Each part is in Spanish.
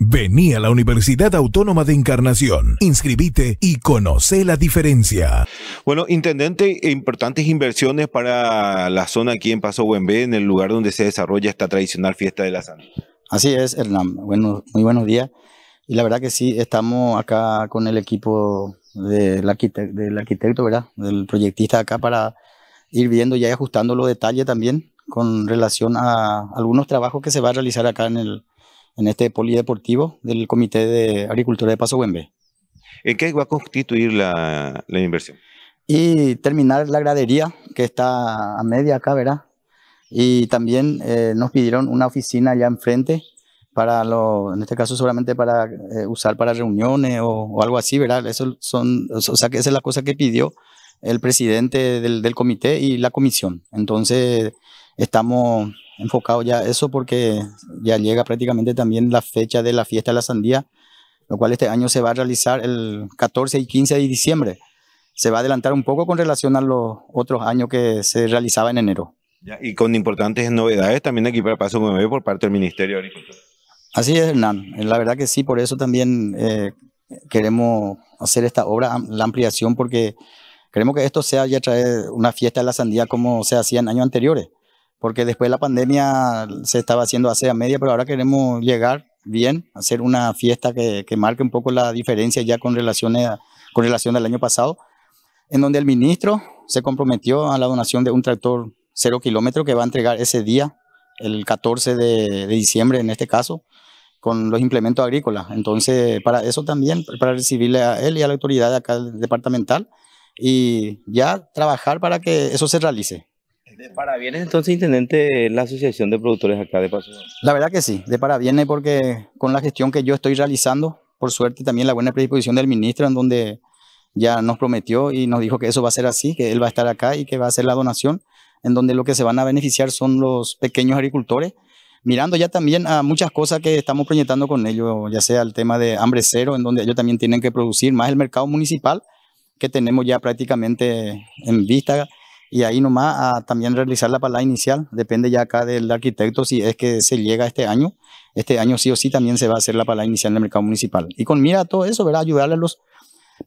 Vení a la Universidad Autónoma de Encarnación, inscribite y conoce la diferencia. Bueno, intendente, importantes inversiones para la zona aquí en Paso B, en el lugar donde se desarrolla esta tradicional fiesta de la Santa. Así es, Hernán. Bueno, muy buenos días. Y la verdad que sí, estamos acá con el equipo del, arquitecto, del arquitecto ¿verdad? Del proyectista acá para ir viendo y ajustando los detalles también con relación a algunos trabajos que se va a realizar acá en el en este polideportivo del Comité de Agricultura de Paso Güembe. ¿En qué va a constituir la, la, inversión? Y terminar la gradería que está a media acá, ¿verdad? Y también eh, nos pidieron una oficina allá enfrente para lo, en este caso solamente para eh, usar para reuniones o, algo así, ¿verdad? Eso son, o sea, que esa es la cosa que pidió el presidente del, del comité y la comisión. Entonces, estamos enfocado ya eso porque ya llega prácticamente también la fecha de la fiesta de la sandía, lo cual este año se va a realizar el 14 y 15 de diciembre. Se va a adelantar un poco con relación a los otros años que se realizaba en enero. y con importantes novedades también aquí para Paso 9 por parte del Ministerio de Agricultura. Así es, Hernán. La verdad que sí, por eso también eh, queremos hacer esta obra, la ampliación, porque queremos que esto sea ya traer una fiesta de la sandía como se hacía en años anteriores porque después la pandemia se estaba haciendo hace a media, pero ahora queremos llegar bien, hacer una fiesta que, marque un poco la diferencia ya con, relaciones, con relación al año pasado, en donde el ministro se comprometió a la donación de un tractor cero kilómetro que va a entregar ese día, el 14 de, diciembre en este caso, con los implementos agrícolas. Entonces, para eso también, para recibirle a él y a la autoridad acá departamental y ya trabajar para que eso se realice de parabienes entonces, intendente, la asociación de productores acá de Paso. La verdad que sí, de parabienes eh, porque con la gestión que yo estoy realizando, por suerte también la buena predisposición del ministro en donde ya nos prometió y nos dijo que eso va a ser así, que él va a estar acá y que va a hacer la donación, en donde lo que se van a beneficiar son los pequeños agricultores, mirando ya también a muchas cosas que estamos proyectando con ellos, ya sea el tema de hambre cero, en donde ellos también tienen que producir más el mercado municipal, que tenemos ya prácticamente en vista y ahí nomás a también realizar la palada inicial, depende ya acá del arquitecto si es que se llega este año, este año sí o sí también se va a hacer la pala inicial en el mercado municipal. Y con mira a todo eso, ¿verdad? Ayudarle a los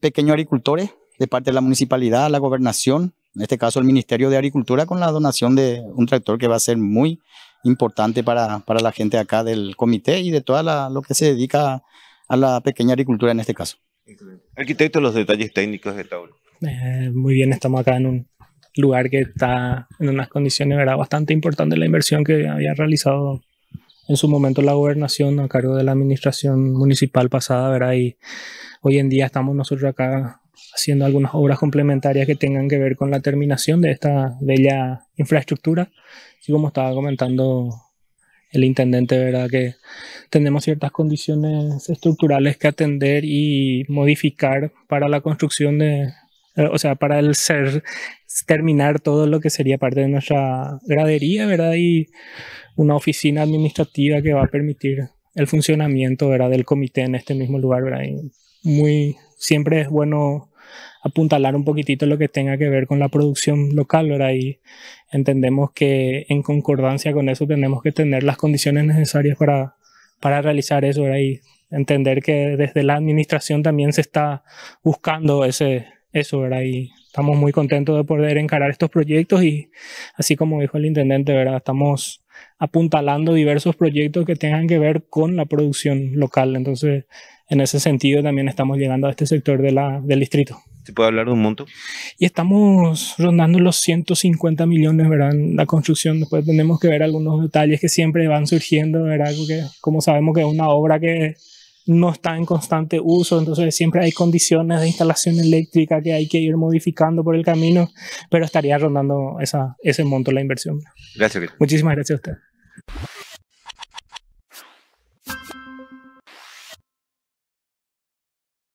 pequeños agricultores de parte de la municipalidad, la gobernación, en este caso el Ministerio de Agricultura con la donación de un tractor que va a ser muy importante para, para la gente acá del comité y de toda lo que se dedica a la pequeña agricultura en este caso. Arquitecto, los detalles técnicos de Tauro. Eh, muy bien, estamos acá en un lugar que está en unas condiciones era bastante importantes la inversión que había realizado en su momento la gobernación a cargo de la administración municipal pasada, ¿verdad? Y hoy en día estamos nosotros acá haciendo algunas obras complementarias que tengan que ver con la terminación de esta bella infraestructura. Y como estaba comentando el intendente, ¿verdad? Que tenemos ciertas condiciones estructurales que atender y modificar para la construcción de eh, o sea, para el ser, terminar todo lo que sería parte de nuestra gradería, ¿verdad? Y una oficina administrativa que va a permitir el funcionamiento, ¿verdad? Del comité en este mismo lugar, ¿verdad? Y muy, siempre es bueno apuntalar un poquitito lo que tenga que ver con la producción local, ¿verdad? Y entendemos que en concordancia con eso tenemos que tener las condiciones necesarias para, para realizar eso, ¿verdad? Y entender que desde la administración también se está buscando ese, eso, ¿verdad? Y estamos muy contentos de poder encarar estos proyectos y así como dijo el intendente, ¿verdad? Estamos apuntalando diversos proyectos que tengan que ver con la producción local. Entonces, en ese sentido también estamos llegando a este sector de la, del distrito. ¿Se puede hablar de un monto? Y estamos rondando los 150 millones, ¿verdad? la construcción, después tenemos que ver algunos detalles que siempre van surgiendo, ¿verdad? como sabemos que es una obra que no está en constante uso, entonces siempre hay condiciones de instalación eléctrica que hay que ir modificando por el camino, pero estaría rondando ese monto la inversión. Gracias. Muchísimas gracias a usted.